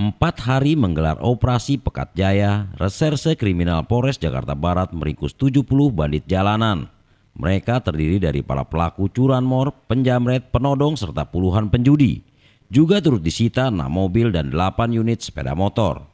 Empat hari menggelar operasi Pekat Jaya, Reserse Kriminal Polres Jakarta Barat meringkus 70 bandit jalanan. Mereka terdiri dari para pelaku curanmor, penjamret, penodong, serta puluhan penjudi. Juga turut disita 6 mobil dan 8 unit sepeda motor.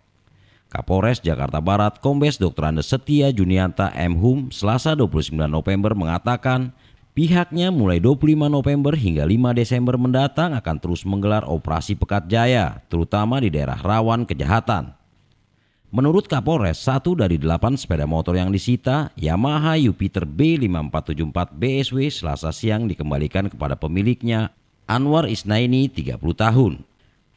Kapolres Jakarta Barat Kombes Dr. Andes Setia Junianta M. Hum Selasa 29 November mengatakan Pihaknya mulai 25 November hingga 5 Desember mendatang akan terus menggelar operasi Pekat Jaya, terutama di daerah rawan kejahatan. Menurut Kapolres, satu dari delapan sepeda motor yang disita, Yamaha Jupiter B5474 BSW selasa siang dikembalikan kepada pemiliknya, Anwar Isnaini, 30 tahun.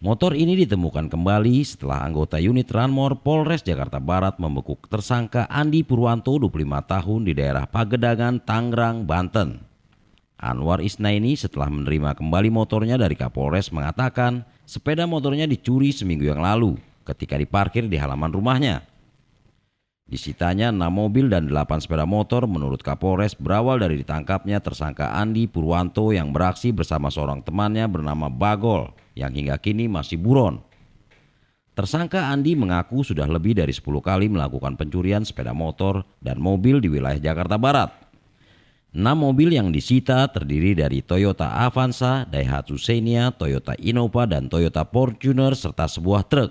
Motor ini ditemukan kembali setelah anggota unit Ranmor Polres Jakarta Barat membekuk tersangka Andi Purwanto 25 tahun di daerah Pagedangan, Tangerang, Banten. Anwar Isnaini setelah menerima kembali motornya dari Kapolres mengatakan sepeda motornya dicuri seminggu yang lalu ketika diparkir di halaman rumahnya. Disitanya 6 mobil dan 8 sepeda motor menurut Kapolres berawal dari ditangkapnya tersangka Andi Purwanto yang beraksi bersama seorang temannya bernama Bagol yang hingga kini masih buron. Tersangka Andi mengaku sudah lebih dari 10 kali melakukan pencurian sepeda motor dan mobil di wilayah Jakarta Barat. Enam mobil yang disita terdiri dari Toyota Avanza, Daihatsu Xenia, Toyota Innova, dan Toyota Fortuner serta sebuah truk.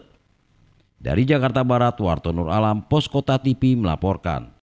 Dari Jakarta Barat, Warto Nur Alam, Poskota TV melaporkan.